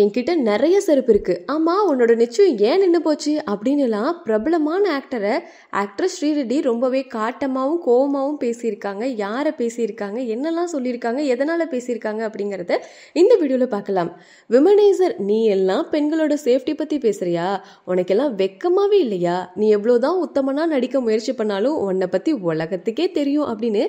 என்கிட்ட நிறைய செருப்பு இருக்குது ஆமாம் உன்னோட நிச்சயம் ஏன் நின்று போச்சு அப்படின்னுலாம் பிரபலமான ஆக்டரை ஆக்டர் ஸ்ரீரெட்டி ரொம்பவே காட்டமாகவும் கோபமாகவும் பேசியிருக்காங்க யாரை பேசியிருக்காங்க என்னெல்லாம் சொல்லியிருக்காங்க எதனால் பேசியிருக்காங்க அப்படிங்கிறத இந்த வீடியோவில் பார்க்கலாம் விமனைசர் நீ எல்லாம் பெண்களோட சேஃப்டி பற்றி பேசுகிறியா உனக்கெல்லாம் வெக்கமாகவே இல்லையா நீ எவ்வளோதான் உத்தமனாக நடிக்க முயற்சி பண்ணாலும் உன்னை பற்றி உலகத்துக்கே தெரியும் அப்படின்னு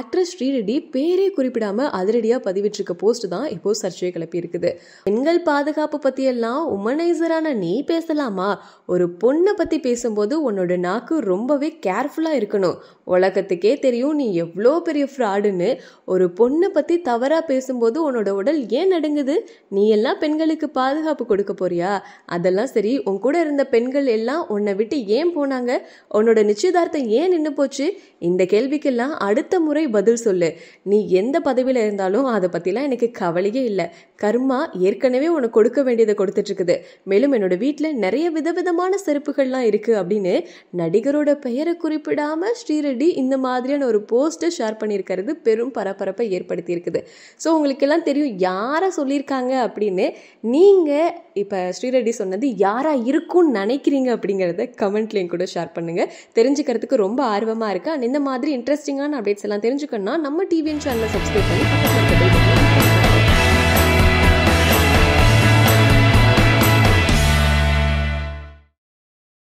ஆக்டர் ஸ்ரீரெட்டி பேரே குறிப்பிடாமல் அதிரடியாக பதிவிட்டிருக்க போஸ்ட் தான் இப்போது சர்ச்சையை கிளப்பி இருக்குது பெண்கள் பாதுகாப்பு பற்றியெல்லாம் உமனைசரான நீ பேசலாமா ஒரு பொண்ணை பற்றி பேசும்போது உன்னோட நாக்கு ரொம்பவே கேர்ஃபுல்லாக இருக்கணும் உலகத்துக்கே தெரியும் நீ எவ்வளோ பெரிய ஃப்ராடுன்னு ஒரு பொண்ணை பற்றி தவறாக பேசும்போது உன்னோட உடல் ஏன் நடுங்குது நீ எல்லாம் பெண்களுக்கு பாதுகாப்பு கொடுக்க போறியா அதெல்லாம் சரி உன் கூட இருந்த பெண்கள் எல்லாம் உன்னை விட்டு ஏன் போனாங்க உன்னோட நிச்சயதார்த்தம் ஏன் நின்று போச்சு இந்த கேள்விக்கெல்லாம் அடுத்த முறை பதில் சொல்லு நீ எந்த பதவியில் இருந்தாலும் அதை பற்றிலாம் எனக்கு கவலையே இல்லை கர்மா ஏற்கனவே உனக்கு கொடுக்க வேண்டியதை கொடுத்துட்ருக்குது மேலும் என்னோடய வீட்டில் நிறைய விதவிதமான செருப்புகள்லாம் இருக்குது அப்படின்னு நடிகரோட பெயரை குறிப்பிடாமல் ஸ்ரீரெட்டி இந்த மாதிரியான ஒரு போஸ்ட்டை ஷேர் பண்ணியிருக்கிறது பெரும் பரபரப்பை ஏற்படுத்தியிருக்குது ஸோ உங்களுக்கெல்லாம் தெரியும் யாரை சொல்லியிருக்காங்க அப்படின்னு நீங்கள் இப்போ ஸ்ரீரெட்டி சொன்னது யாராக இருக்கும்னு நினைக்கிறீங்க அப்படிங்கிறத கமெண்ட்லேயும் கூட ஷேர் பண்ணுங்கள் தெரிஞ்சுக்கிறதுக்கு ரொம்ப ஆர்வமாக இருக்குது அண்ட் இந்த மாதிரி இன்ட்ரெஸ்டிங்கான அப்டேட்ஸ் எல்லாம் தெரிஞ்சுக்கணும்னா நம்ம டிவிஎன் சேனலை சப்ஸ்கிரைப் பண்ணி பக்கத்தில்